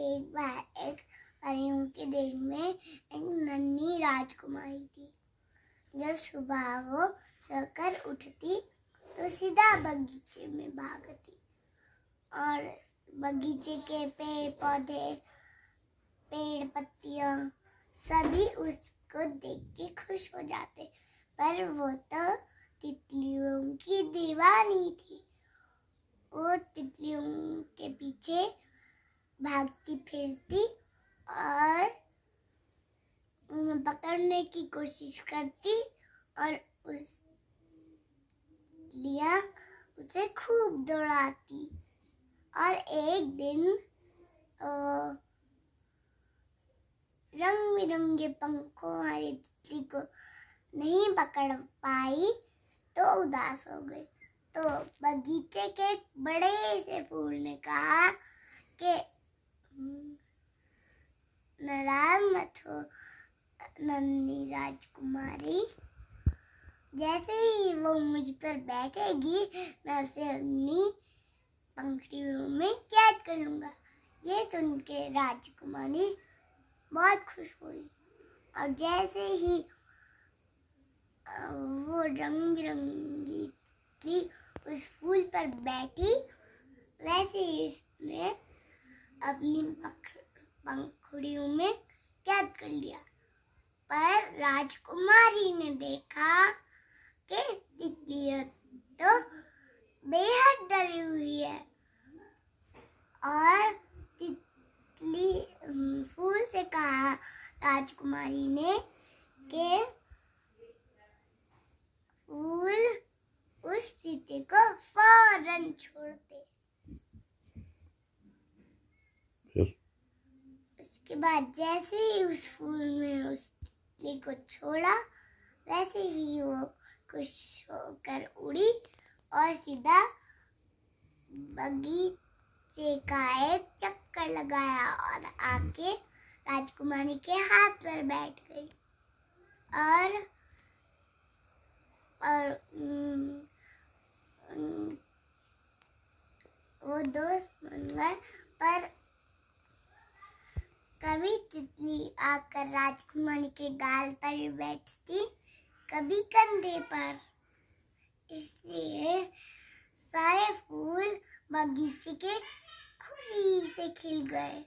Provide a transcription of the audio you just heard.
एक बार एक परियों के देश में एक नन्ही राजकुमारी थी जब सुबह वो सोकर उठती तो सीधा बगीचे में भागती और बगीचे के पेड़ पौधे पेड़ पत्तियाँ सभी उसको देख के खुश हो जाते पर वो तो तितलियों की दीवानी थी वो तितलियों के पीछे भागती फिरती और पकड़ने की कोशिश करती और उस लिया उसे खूब दौड़ाती और एक दिन रंग बिरंगे पंखों वाली तितली को नहीं पकड़ पाई तो उदास हो गई तो बगीचे के बड़े से फूल ने कहा कि नाराज मत हो नन्नी राजकुमारी जैसे ही वो मुझ पर बैठेगी मैं उसे अपनी पंखड़ियों में कैद कर लूँगा ये सुन के राजकुमारी बहुत खुश हुई और जैसे ही वो रंग बिरंगी थी उस फूल पर बैठी वैसे ही उसने अपनी पंखुड़ियों में कैद कर लिया पर राजकुमारी ने देखा कि तितलियां तो बेहद डरी हुई है और तितली फूल से कहा राजकुमारी ने कि फूल उस तितली को फौरन छोड़ दे उसके बाद जैसे ही उस फूल में उसने को छोड़ा वैसे ही वो खुश होकर उड़ी और सीधा बगीचे का एक चक्कर लगाया और आके राजकुमारी के हाथ पर बैठ गई और और न, न, वो दोस्त बन गए पर कभी तितली आकर राजकुमारी के गाल पर बैठती कभी कंधे पर इसलिए सारे फूल बगीचे के खुशी से खिल गए